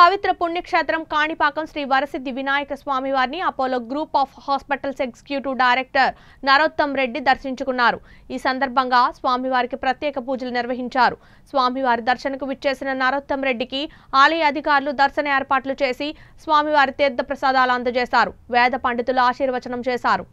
పవిత్ర పుణ్యక్షేత్రం కాణిపాకం శ్రీ వరసిద్ధి వినాయక స్వామి వారిని Apollo group of hospitals executive director Narottam Reddy దర్శించుకున్నారు ఈ సందర్భంగా స్వామివారికి ప్రత్యేక పూజలు నిర్వహించారు స్వామివారి దర్శనకు విచ్చేసిన నరోత్తం రెడ్డికి ఆలయ అధికారులు దర్శన ఏర్పాట్లు చేసి స్వామివారి తీర్థ ప్రసాదాలు అందజేశారు వేద పండితులు ఆశీర్వచనం చేశారు